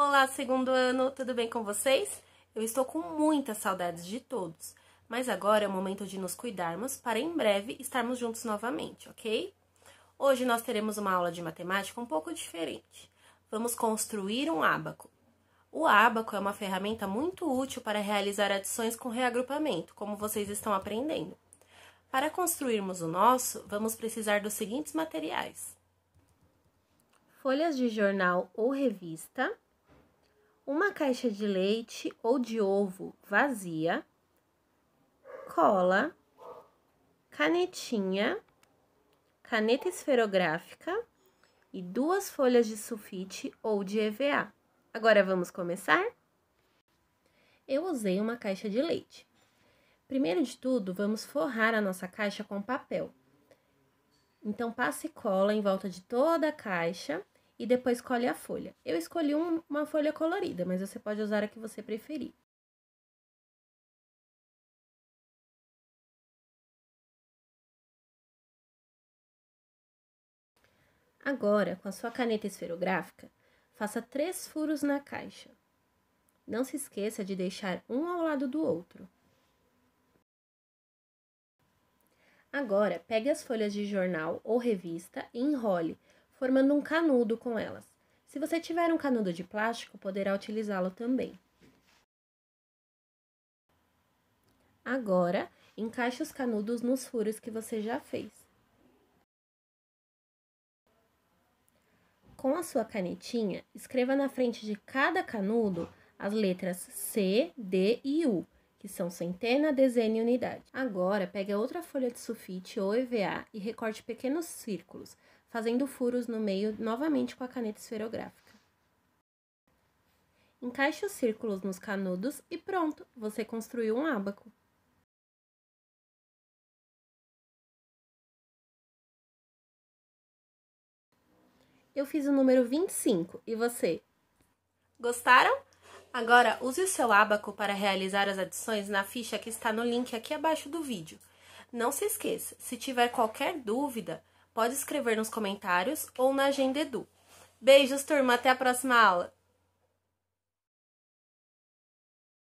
Olá, segundo ano, tudo bem com vocês? Eu estou com muitas saudades de todos, mas agora é o momento de nos cuidarmos para em breve estarmos juntos novamente, ok? Hoje nós teremos uma aula de matemática um pouco diferente. Vamos construir um ábaco. O ábaco é uma ferramenta muito útil para realizar adições com reagrupamento, como vocês estão aprendendo. Para construirmos o nosso, vamos precisar dos seguintes materiais: folhas de jornal ou revista, uma caixa de leite ou de ovo vazia, cola, canetinha, caneta esferográfica e duas folhas de sulfite ou de EVA. Agora vamos começar? Eu usei uma caixa de leite. Primeiro de tudo, vamos forrar a nossa caixa com papel. Então, passe cola em volta de toda a caixa e depois colhe a folha. Eu escolhi um, uma folha colorida, mas você pode usar a que você preferir. Agora, com a sua caneta esferográfica, faça três furos na caixa. Não se esqueça de deixar um ao lado do outro. Agora, pegue as folhas de jornal ou revista e enrole formando um canudo com elas. Se você tiver um canudo de plástico, poderá utilizá-lo também. Agora, encaixe os canudos nos furos que você já fez. Com a sua canetinha, escreva na frente de cada canudo as letras C, D e U, que são centena, dezena e unidade. Agora, pegue a outra folha de sulfite ou EVA e recorte pequenos círculos, fazendo furos no meio novamente com a caneta esferográfica. Encaixe os círculos nos canudos e pronto, você construiu um ábaco. Eu fiz o número 25 e você? Gostaram? Agora use o seu abaco para realizar as adições na ficha que está no link aqui abaixo do vídeo. Não se esqueça, se tiver qualquer dúvida, pode escrever nos comentários ou na Agenda Edu. Beijos, turma, até a próxima aula!